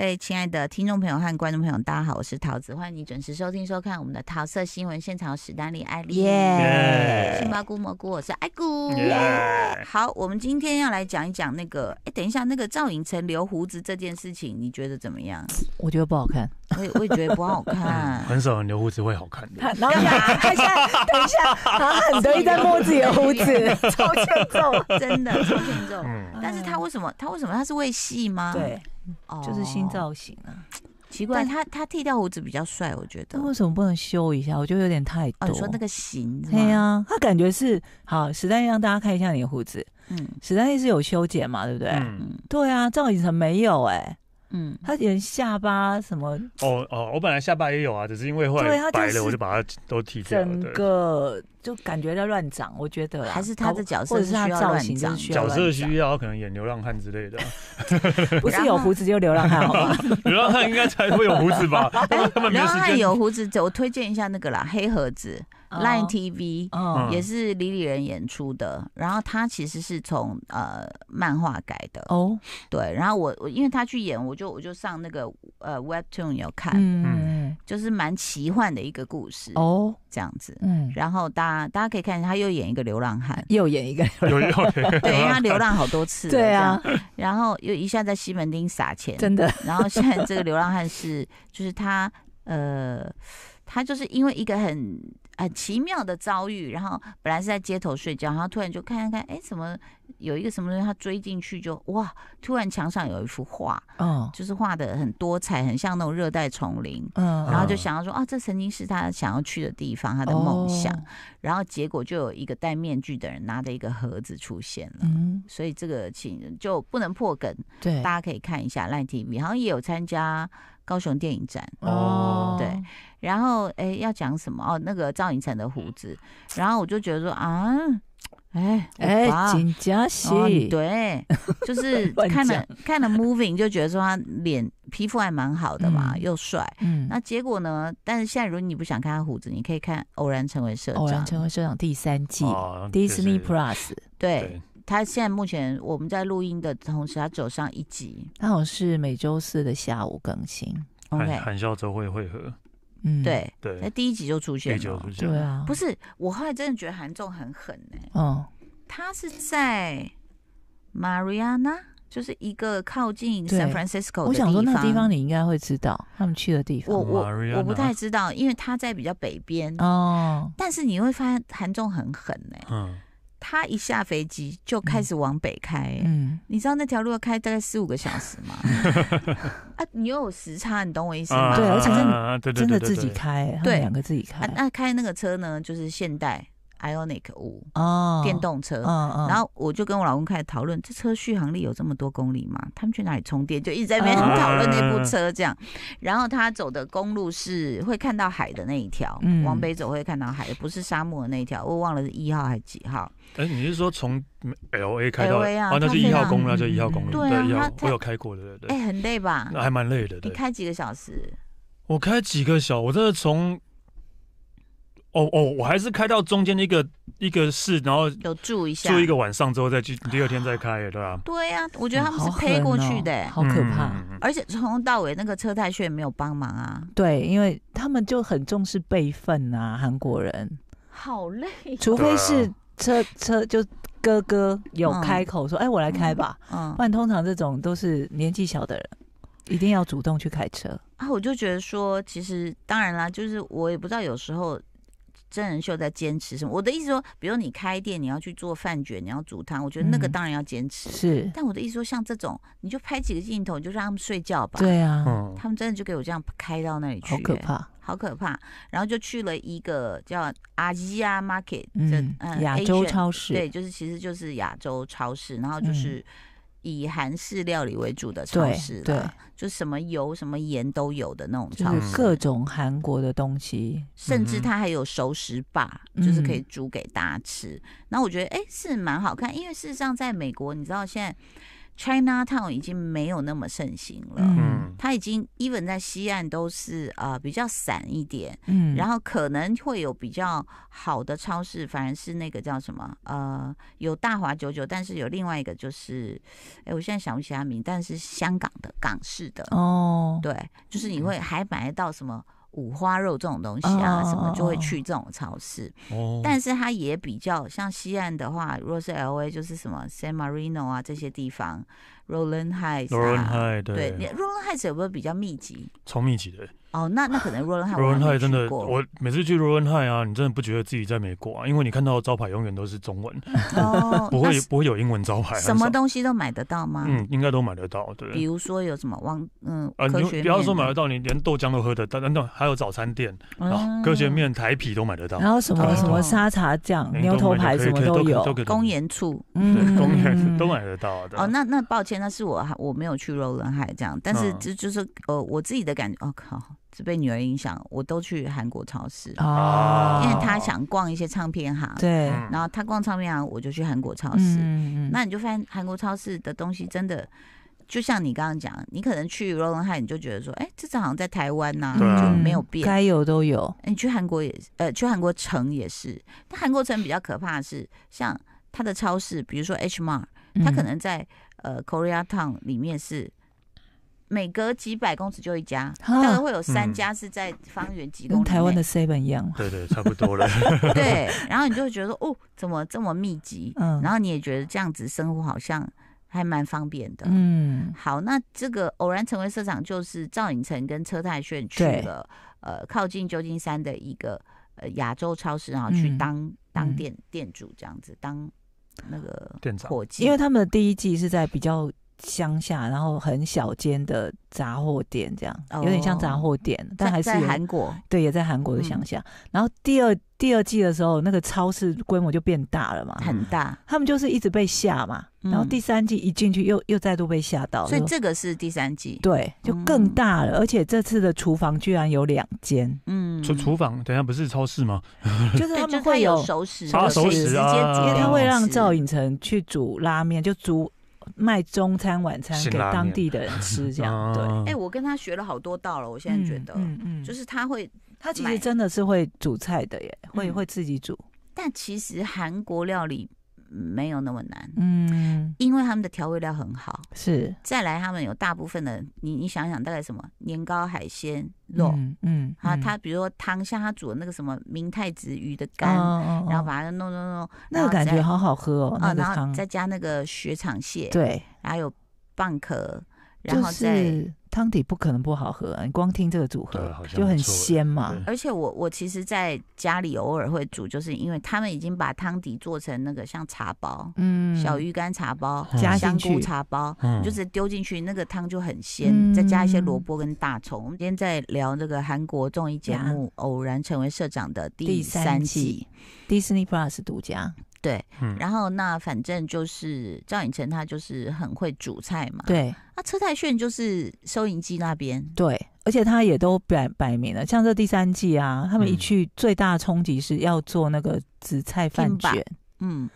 哎，亲爱的听众朋友和观众朋友，大家好，我是桃子，欢迎你准时收听收看我们的《桃色新闻现场》史丹利、艾丽，杏鲍菇蘑菇，我是艾菇。好，我们今天要来讲一讲那个，哎，等一下，那个赵寅成留胡子这件事情，你觉得怎么样？我觉得不好看。我也我也觉得不好看，很少留胡子会好看的。然后呢？现在等一下，然后 很意在摸墨子的胡子，超欠揍，真的超欠揍。嗯，但是他为什么？他为什么？他是为戏吗？对，就是新造型啊，奇怪。他他剃掉胡子比较帅，我觉得。那为什么不能修一下？我觉得有点太多。你说那个型？对啊，他感觉是好。史丹利让大家看一下你的胡子，嗯，史丹利是有修剪嘛？对不对？嗯，对啊，赵寅成没有哎。嗯，他演下巴什么？哦哦，我本来下巴也有啊，只是因为后来白了，我就把它都剃掉了。整个就感觉到乱长，我觉得还是他的角色，或者是造型是需要角色需要，可能演流浪汉之类的。不是有胡子就流浪汉好吗？流浪汉应该才会有胡子吧？流浪汉有胡子，我推荐一下那个啦，《黑盒子》。Line TV 也是李李仁演出的，然后他其实是从呃漫画改的哦，对，然后我我因为他去演，我就我就上那个呃 Webtoon 有看，嗯，就是蛮奇幻的一个故事哦，这样子，嗯，然后大家大家可以看一下，他又演一个流浪汉，又演一个流浪汉，对，他流浪好多次，对啊，然后又一下在西门町撒钱，真的，然后现在这个流浪汉是就是他呃，他就是因为一个很。很奇妙的遭遇，然后本来是在街头睡觉，然后突然就看一看，哎，怎么有一个什么东西？他追进去就哇，突然墙上有一幅画，嗯，就是画的很多彩，很像那种热带丛林，嗯，然后就想要说啊，这曾经是他想要去的地方，他的梦想，然后结果就有一个戴面具的人拿着一个盒子出现了，嗯，所以这个请就不能破梗，对，大家可以看一下 Line TV，好像也有参加。高雄电影展哦，对，然后哎，要讲什么哦？那个赵寅成的胡子，然后我就觉得说啊，哎哎，金佳熙对，就是 看了看了 moving 就觉得说他脸皮肤还蛮好的嘛，又帅。那结果呢？但是现在如果你不想看他胡子，你可以看《偶然成为社偶然成为社长》第三季，Disney Plus 对。他现在目前我们在录音的同时，他走上一集，他好像是每周四的下午更新。OK，韩笑周会会合。嗯，对对。那第一集就出现了，对啊。不是，我后来真的觉得韩仲很狠呢。哦。他是在 Mariana，就是一个靠近 San Francisco。我想说，那地方你应该会知道他们去的地方。我我我不太知道，因为他在比较北边哦。但是你会发现韩仲很狠呢。嗯。他一下飞机就开始往北开，嗯，你知道那条路要开大概四五个小时吗？啊，你有时差，你懂我意思吗？对，而且真真的自己开，对，两个自己开。那开那个车呢？就是现代。Ionic 五哦，电动车，嗯嗯，然后我就跟我老公开始讨论，这车续航力有这么多公里吗？他们去哪里充电，就一直在那边讨论那部车这样。然后他走的公路是会看到海的那一条，嗯，往北走会看到海，不是沙漠的那一条，我忘了是一号还是几号。哎，你是说从 LA 开到啊，那是一号公路，那就一号公路，对，一、号，我有开过的，对对。哎，很累吧？那还蛮累的，你开几个小时？我开几个小，我这从。哦哦，我还是开到中间的一个一个市，然后有住一下，住一个晚上之后再去，第二天再开，对吧？对呀，我觉得他们是推过去的，好可怕。而且从头到尾那个车太炫没有帮忙啊。对，因为他们就很重视备份啊，韩国人好累，除非是车车就哥哥有开口说：“哎，我来开吧。”嗯，不然通常这种都是年纪小的人一定要主动去开车。啊，我就觉得说，其实当然啦，就是我也不知道有时候。真人秀在坚持什么？我的意思说，比如你开店，你要去做饭卷，你要煮汤，我觉得那个当然要坚持。是，但我的意思说，像这种，你就拍几个镜头，就让他们睡觉吧。对啊，他们真的就给我这样开到那里去，好可怕，好可怕。然后就去了一个叫阿 s 亚 Market 的亚洲超市，对，就是其实就是亚洲超市，然后就是。以韩式料理为主的超市，对，就什么油、什么盐都有的那种超市，各种韩国的东西，甚至它还有熟食吧，就是可以煮给大家吃。那、我觉得，哎，是蛮好看，因为事实上在美国，你知道现在。China Town 已经没有那么盛行了，嗯，它已经，even 在西岸都是呃比较散一点，嗯，然后可能会有比较好的超市，反而是那个叫什么，呃，有大华九九，但是有另外一个就是，哎，我现在想不起它名，但是香港的港式的哦，对，就是你会还买到什么？五花肉这种东西啊，什么就会去这种超市。但是它也比较像西岸的话，如果是 L A，就是什么 San Marino 啊这些地方，Rollin Heights。Rollin Heights，对，Rollin Heights 有没有比较密集？超密集的。哦，那那可能罗恩泰，罗恩泰真的，我每次去罗恩泰啊，你真的不觉得自己在美国啊？因为你看到招牌永远都是中文，不会不会有英文招牌。什么东西都买得到吗？嗯，应该都买得到。对，比如说有什么汪，嗯啊、学面，不要说买得到，你连豆浆都喝得到，等等，还有早餐店啊，科学面、台皮都买得到。然后什么什么沙茶酱、牛头牌什么都有，公盐醋，嗯，公盐都买得到的。哦，那那抱歉，那是我我没有去罗恩海这样，但是这就是呃我自己的感觉，哦靠。被女儿影响，我都去韩国超市哦，因为他想逛一些唱片行，对，然后他逛唱片行，我就去韩国超市。那你就发现韩国超市的东西真的，就像你刚刚讲，你可能去罗东汉，你就觉得说，哎，这次好像在台湾呐，就没有变，该有都有。你去韩国也，呃，去韩国城也是，但韩国城比较可怕的是，像他的超市，比如说 H Mart，他可能在呃 Korea Town 里面是。每隔几百公尺就一家，可能会有三家是在方圆几公。跟台湾的 Seven 一样。对对，差不多了。对，然后你就会觉得哦，怎么这么密集？嗯，然后你也觉得这样子生活好像还蛮方便的。嗯，好，那这个偶然成为社长就是赵寅成跟车太炫去了，呃，靠近旧金山的一个呃亚洲超市，然后去当当店店主这样子，当那个店长。因为他们的第一季是在比较。乡下，然后很小间的杂货店，这样有点像杂货店，但还是在韩国。对，也在韩国的乡下。然后第二第二季的时候，那个超市规模就变大了嘛，很大。他们就是一直被吓嘛。然后第三季一进去又又再度被吓到，所以这个是第三季。对，就更大了，而且这次的厨房居然有两间。嗯，厨厨房等下不是超市吗？就是他们会有熟食，熟食直接直接，他会让赵寅成去煮拉面，就煮。卖中餐晚餐给当地的人吃，这样 对。哎，我跟他学了好多道了，我现在觉得，嗯嗯，就是他会，他其实真的是会煮菜的耶，会会自己煮。但其实韩国料理。没有那么难，嗯，因为他们的调味料很好，是。再来，他们有大部分的，你你想想，大概什么年糕、海鲜、肉，嗯，啊，他比如说汤，像他煮的那个什么明太子鱼的肝，然后把它弄弄弄，那个感觉好好喝哦，啊，然后再加那个雪场蟹，对，还有蚌壳。然后在汤底不可能不好喝，你光听这个组合就很鲜嘛。而且我我其实，在家里偶尔会煮，就是因为他们已经把汤底做成那个像茶包，嗯，小鱼干茶包、香菇茶包，就是丢进去，那个汤就很鲜。再加一些萝卜跟大葱。我们今天在聊这个韩国综艺节目《偶然成为社长》的第三季，Disney Plus 独家。对，然后那反正就是赵寅成他就是很会煮菜嘛，对。那车太炫就是收银机那边，对。而且他也都摆摆明了，像这第三季啊，他们一去最大的冲击是要做那个紫菜饭卷，嗯。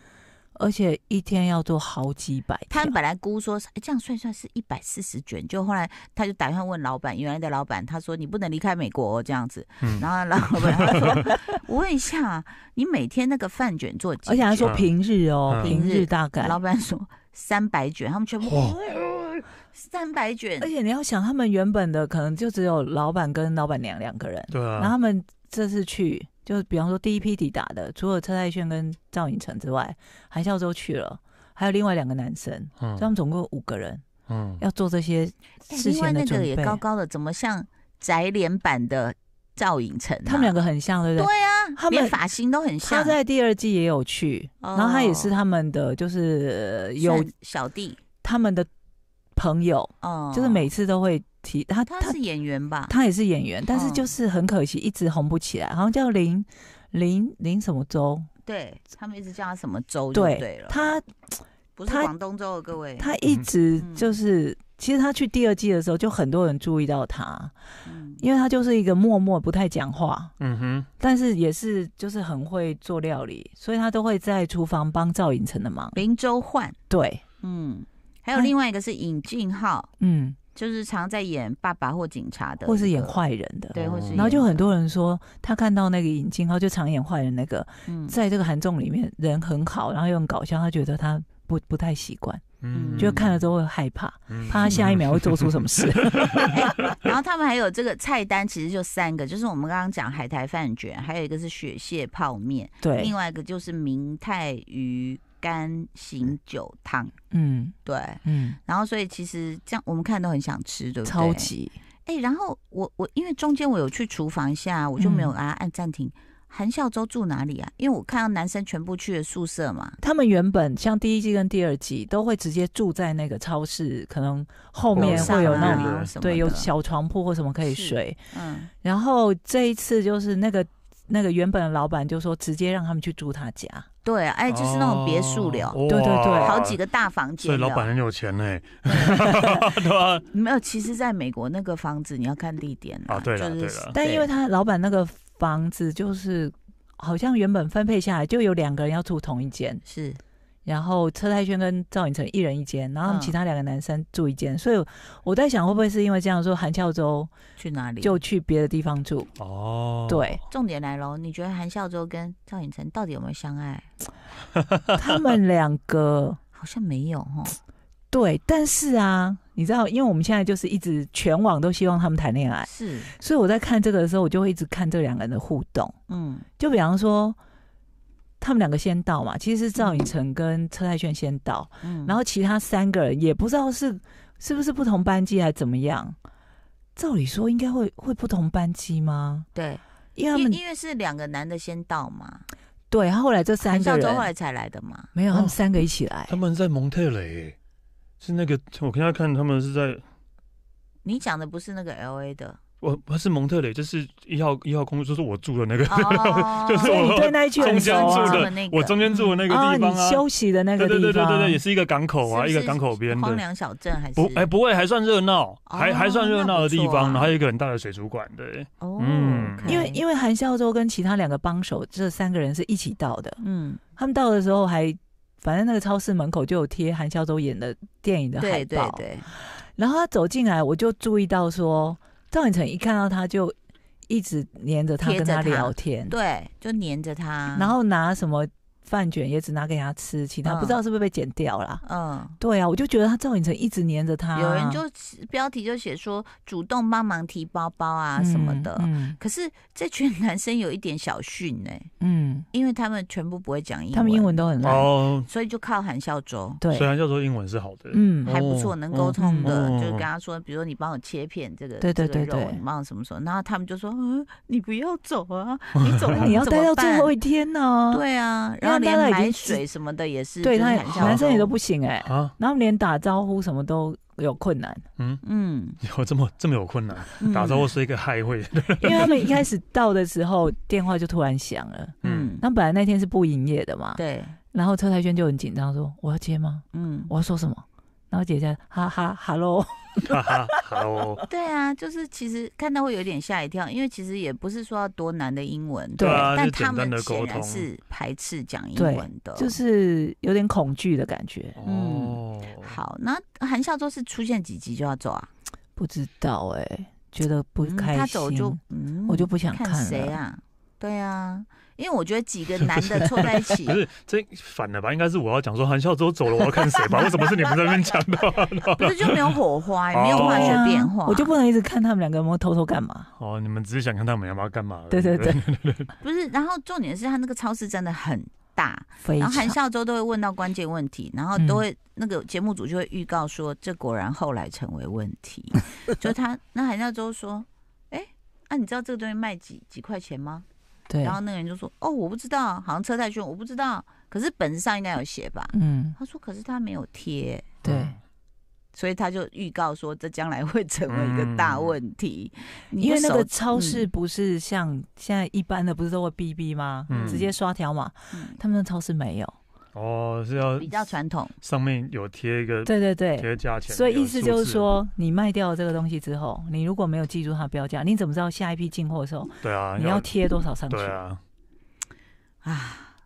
而且一天要做好几百，他们本来估说，哎，这样算算是一百四十卷，就后来他就打算问老板，原来的老板他说，你不能离开美国这样子，然后老板说，我问一下，你每天那个饭卷做几？而且他说平日哦，平日大概，老板说三百卷，他们全部 三百卷，而且你要想，他们原本的可能就只有老板跟老板娘两个人，对啊，然后他们这次去。就比方说第一批抵达的，除了车太炫跟赵寅成之外，韩孝周去了，还有另外两个男生，嗯，他们总共五个人，嗯，要做这些事情的准备。那个也高高的，怎么像宅脸版的赵寅成？他们两个很像，对不对？对啊，们发型都很像。他在第二季也有去，然后他也是他们的，就是有小弟，他们的朋友，哦，就是每次都会。他他是演员吧？他也是演员，但是就是很可惜，一直红不起来。好像叫林林林什么州，对他们一直叫他什么州，对，对了，他不是广东州的各位。他一直就是，其实他去第二季的时候，就很多人注意到他，因为他就是一个默默不太讲话，嗯哼，但是也是就是很会做料理，所以他都会在厨房帮赵寅成的忙。林周焕，对，嗯，还有另外一个是尹俊浩，嗯。就是常在演爸爸或警察的，或是演坏人的，对，然后就很多人说他看到那个尹静浩就常演坏人，那个在这个韩众里面人很好，然后又很搞笑，他觉得他不不太习惯，嗯，就看了都会害怕，怕他下一秒会做出什么事。然后他们还有这个菜单，其实就三个，就是我们刚刚讲海苔饭卷，还有一个是雪蟹泡面，对，另外一个就是明太鱼。干醒酒汤，嗯，对，嗯，然后所以其实这样我们看都很想吃，对不对？超级哎，然后我我因为中间我有去厨房一下，我就没有啊按暂停。韩孝周住哪里啊？因为我看到男生全部去了宿舍嘛。他们原本像第一季跟第二季都会直接住在那个超市，可能后面会有那个对，有小床铺或什么可以睡。嗯，然后这一次就是那个。那个原本的老板就说，直接让他们去住他家。对啊，哎，就是那种别墅了，对对对，好几个大房间。所以老板很有钱呢，对啊。没有，其实，在美国那个房子你要看地点啊。啊，对了，对了。但因为他老板那个房子就是，好像原本分配下来就有两个人要住同一间。是。然后车太轩跟赵颖成一人一间，然后其他两个男生住一间，所以我在想会不会是因为这样，说韩孝周去哪里就去别的地方住哦。对，重点来喽，你觉得韩孝周跟赵颖成到底有没有相爱？他们两个 好像没有哦。对，但是啊，你知道，因为我们现在就是一直全网都希望他们谈恋爱，是，所以我在看这个的时候，我就会一直看这两个人的互动。嗯，就比方说。他们两个先到嘛，其实是赵寅晨跟车太炫先到，嗯，然后其他三个人也不知道是是不是不同班机还怎么样，照理说应该会会不同班机吗？对，因为因为是两个男的先到嘛，对，后来这三个人赵周后来才来的嘛？没有，他们三个一起来，他们在蒙特雷，是那个我刚才看他们是在，你讲的不是那个 L A 的。我不是蒙特雷，就是一号一号公路，就是我住的那个，就是对那一区，中间住的那个，我中间住的那个地方啊，你休息的那个地方，对对对对对，也是一个港口啊，一个港口边的荒凉小镇，还是不哎不会，还算热闹，还还算热闹的地方，然后一个很大的水族馆对，哦，因为因为韩孝周跟其他两个帮手，这三个人是一起到的，嗯，他们到的时候还反正那个超市门口就有贴韩孝周演的电影的海报，对，然后他走进来，我就注意到说。赵寅成一看到他就一直黏着他，跟他聊天，对，就黏着他，然后拿什么。饭卷也只拿给他吃，其他不知道是不是被剪掉了。嗯，对啊，我就觉得他赵寅成一直黏着他。有人就标题就写说主动帮忙提包包啊什么的，可是这群男生有一点小逊呢，嗯，因为他们全部不会讲英，他们英文都很烂哦，所以就靠韩孝周。对，虽然孝周英文是好的，嗯，还不错能沟通的，就跟他说，比如说你帮我切片这个，对对对对，你帮我什么时候？然后他们就说，嗯，你不要走啊，你走 你要待到最后一天呢。对啊，然后。连买水什么的也是对他男生也都不行哎啊，然后连打招呼什么都有困难，嗯嗯，有这么这么有困难？打招呼是一个嗨会，因为他们一开始到的时候电话就突然响了，嗯，那本来那天是不营业的嘛，对，然后车太轩就很紧张说我要接吗？嗯，我要说什么？然后姐姐哈哈 h e l l o 对啊，就是其实看到会有点吓一跳，因为其实也不是说多难的英文，对，但他们显然是排斥讲英文的，就是有点恐惧的感觉。嗯，好，那韩孝周是出现几集就要走啊？不知道哎，觉得不开心，他走就我就不想看谁啊？对啊，因为我觉得几个 男的凑在一起，不是这反了吧？应该是我要讲说韩笑周走了，我要看谁吧？为什么是你们在那边讲的？不是就没有火花，也 没有化学变化，我就不能一直看他们两个摸偷偷干嘛？哦，你们只是想看他们不要干嘛？对对对不是。然后重点是他那个超市真的很大，然后韩笑周都会问到关键问题，然后都会那个节目组就会预告说，这果然后来成为问题。就他那韩笑周说：“哎，那你知道这个东西卖几几块钱吗？”然后那个人就说：“哦，我不知道，好像车太凶，我不知道。可是本子上应该有写吧。”嗯，他说：“可是他没有贴。”对，所以他就预告说，这将来会成为一个大问题。因为那个超市不是像现在一般的，不是都会 B B 吗？直接刷条码，他们的超市没有。哦，是要比较传统，上面有贴一个对对对贴价钱，所以意思就是说，你卖掉这个东西之后，你如果没有记住它标价，你怎么知道下一批进货的时候？对啊，你要贴多少上去？对啊，啊，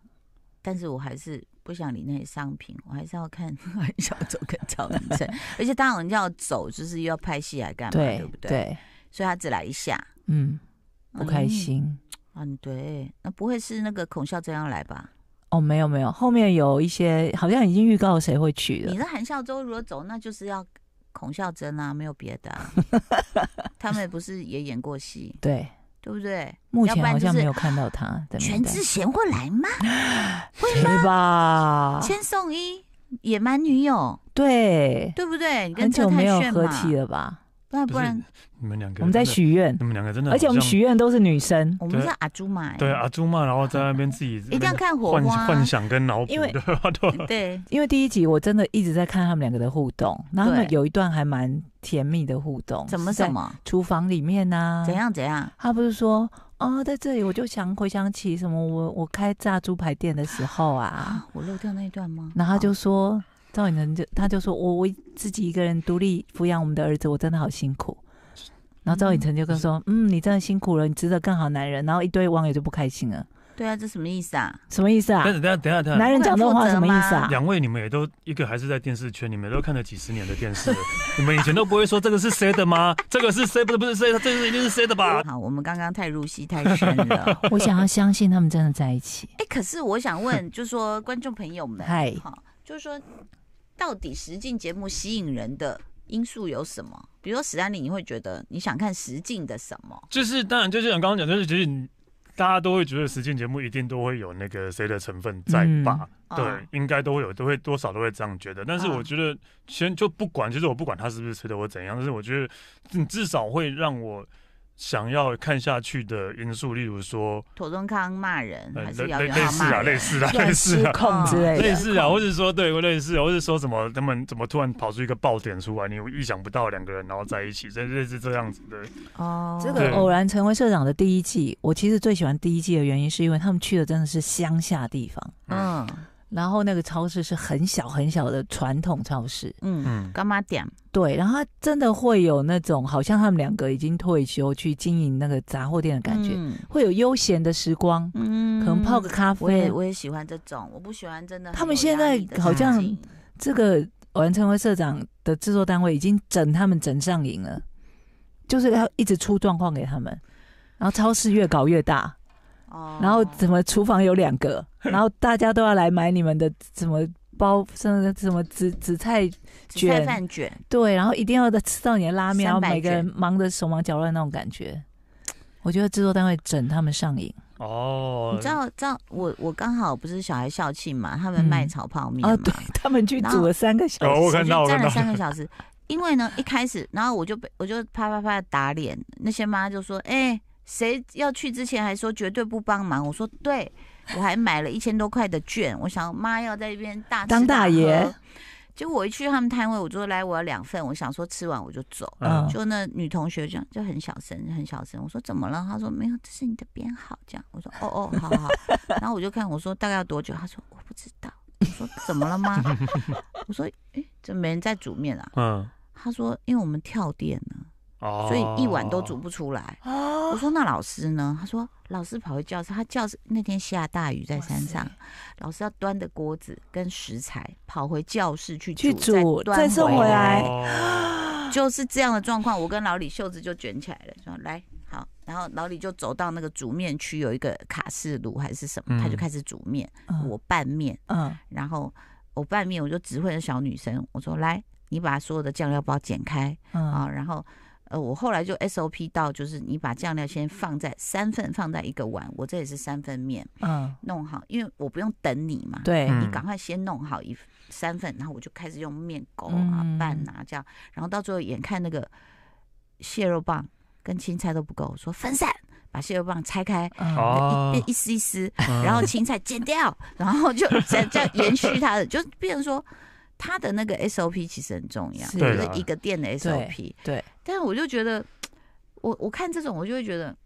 但是我还是不想理那些商品，我还是要看，还是要走跟赵明成，而且当然要走就是又要拍戏来干嘛，对不对？对，所以他只来一下，嗯，不开心，嗯，对，那不会是那个孔孝真要来吧？哦，没有没有，后面有一些好像已经预告谁会去了。你的韩孝周如果走，那就是要孔孝真啊，没有别的。他们不是也演过戏？对对不对？目前好像没有看到他。全智贤会来吗？会吧。千颂伊野蛮女友。对对不对？你跟车太很久没有合体了吧？不然，你们两个我们在许愿，你们两个真的，而且我们许愿都是女生，我们是阿朱嘛。对阿朱嘛，然后在那边自己 一定要看火花幻想跟脑补，因为 对，因为第一集我真的一直在看他们两个的互动，然后有一段还蛮甜蜜的互动，怎么什么？厨房里面呢？怎样怎样？他不是说哦，在这里我就想回想起什么？我我开炸猪排店的时候啊，我漏掉那一段吗？然后就说。赵颖成就他就说：“我我自己一个人独立抚养我们的儿子，我真的好辛苦。”然后赵颖成就跟说：“嗯，你真的辛苦了，你值得更好男人。”然后一堆网友就不开心了。对啊，这什么意思啊？什么意思啊？但是等下等下等下，男人讲这话什么意思啊？两位你们也都一个还是在电视圈里面都看了几十年的电视，你们以前都不会说这个是谁的吗？这个是谁？不是不是谁？这是一定是谁的吧？好，我们刚刚太入戏太深了。我想要相信他们真的在一起。哎，可是我想问，就是说观众朋友们，嗨，好，就是说。到底实境节目吸引人的因素有什么？比如说史丹尼，你会觉得你想看实境的什么？就是当然，就是我刚刚讲，就是其实大家都会觉得实境节目一定都会有那个谁的成分在吧？对，应该都会有，都会多少都会这样觉得。但是我觉得先就不管，就是我不管他是不是吹的，我怎样。但是我觉得你至少会让我。想要看下去的因素，例如说，妥中康骂人，还是姚类似啊，类似啊，类似啊，控制之类，类似啊，或者是说，对，类似，或者是说，怎么他们怎么突然跑出一个爆点出来，你意想不到两个人然后在一起，这类似这样子的。哦，这个偶然成为社长的第一季，我其实最喜欢第一季的原因是因为他们去的真的是乡下地方，嗯。然后那个超市是很小很小的传统超市，嗯嗯，干妈店，对，然后他真的会有那种好像他们两个已经退休去经营那个杂货店的感觉，会有悠闲的时光，嗯，可能泡个咖啡。我也我也喜欢这种，我不喜欢真的。他们现在好像这个完成会社长的制作单位已经整他们整上瘾了，就是要一直出状况给他们，然后超市越搞越大，哦，然后怎么厨房有两个？然后大家都要来买你们的什么包，什么什么紫紫菜卷、紫菜饭卷，对。然后一定要在吃到你的拉面，然后每个人忙得手忙脚乱那种感觉，我觉得制作单位整他们上瘾哦。你知道，知道我我刚好不是小孩校庆嘛，他们卖炒泡面啊，对他们去煮了三个小时，去站了三个小时，因为呢一开始，然后我就被我就啪啪啪打脸，那些妈就说：“哎，谁要去之前还说绝对不帮忙？”我说：“对。”我还买了一千多块的券，我想妈要在这边大张大当大爷，结果我一去他们摊位，我说来，我要两份。我想说吃完我就走。就那女同学样，就很小声，很小声。我说怎么了？她说没有，这是你的编号。这样我说哦哦，好好好。然后我就看我说大概要多久？他说我不知道。我说怎么了吗？我说哎，怎么没人在煮面啊？嗯，他说因为我们跳店了。所以一碗都煮不出来。我说那老师呢？他说老师跑回教室，他教室那天下大雨，在山上。老师要端的锅子跟食材，跑回教室去煮，再端回来。就是这样的状况，我跟老李袖子就卷起来了，说来好。然后老李就走到那个煮面区，有一个卡式炉还是什么，他就开始煮面。我拌面，嗯，然后我拌面，我就指挥着小女生，我说来，你把所有的酱料包剪开，嗯啊，然后。呃，我后来就 SOP 到，就是你把酱料先放在三份，放在一个碗，我这也是三份面，嗯，弄好，因为我不用等你嘛，对，你赶快先弄好一三份，然后我就开始用面勾啊拌啊这样，然后到最后眼看那个蟹肉棒跟青菜都不够，说分散，把蟹肉棒拆开，哦，一一丝一丝，然后青菜剪掉，然后就 再再延续它的，就变成说。他的那个 SOP 其实很重要，就是一个店的 SOP。对，但是我就觉得，我我看这种我就会觉得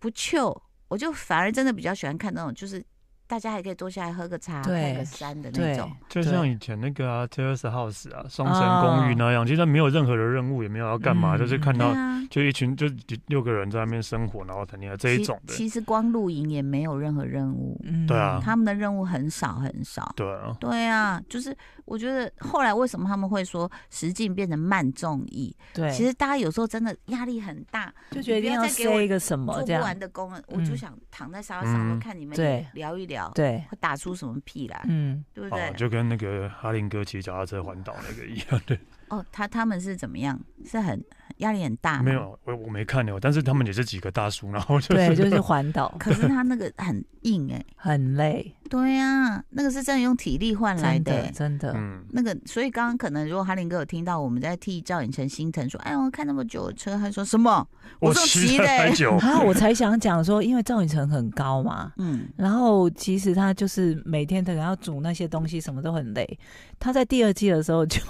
不就，我就反而真的比较喜欢看那种就是。大家还可以坐下来喝个茶，看个山的那种，就像以前那个啊 t e r r s House 啊，双层公寓那样，其实没有任何的任务，也没有要干嘛，就是看到就一群就六个人在那边生活，然后谈恋爱这一种的。其实光露营也没有任何任务，对啊，他们的任务很少很少，对啊，对啊，就是我觉得后来为什么他们会说时境变成慢重义？对，其实大家有时候真的压力很大，就一定要塞一个什么做不完的工，我就想躺在沙发上看你们聊一聊。对，会打出什么屁来？嗯，对不对？就跟那个哈林哥骑脚踏车环岛那个一样，对。哦，他他们是怎么样？是很压力很大？没有，我我没看到，但是他们也是几个大叔，然后就是就是环岛，可是他那个很硬哎，很累。对呀，那个是真的用体力换来的，真的。嗯，那个，所以刚刚可能如果哈林哥有听到我们在替赵寅成心疼，说：“哎我看那么久的车，他说什么？我说累，然后 我才想讲说，因为赵寅成很高嘛，嗯，然后其实他就是每天可能要煮那些东西，什么都很累。他在第二季的时候就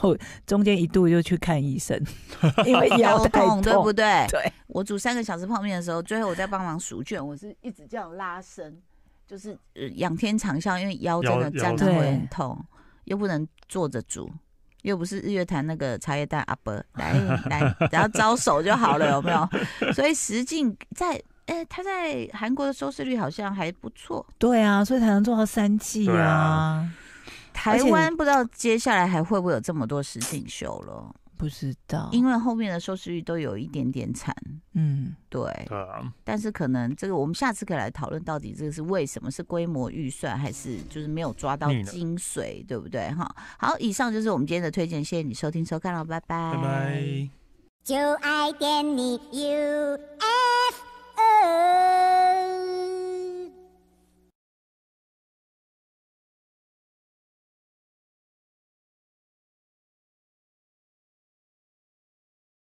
中间一度就去看医生，因为腰痛，对不对？对。我煮三个小时泡面的时候，最后我在帮忙数卷，我是一直这样拉伸。就是仰天长啸，因为腰真的站的会很痛，又不能坐着煮，又不是日月潭那个茶叶蛋阿伯来 来，然后招手就好了，有没有？所以石进在，哎，他在韩国的收视率好像还不错。对啊，所以才能做到三季啊。台湾不知道接下来还会不会有这么多石景秀了。不知道，因为后面的收视率都有一点点惨，嗯，对，对啊，但是可能这个我们下次可以来讨论，到底这个是为什么？是规模预算，还是就是没有抓到精髓，对不对？哈，好，以上就是我们今天的推荐，谢谢你收听收看了，拜拜，拜拜，就爱点你 U F。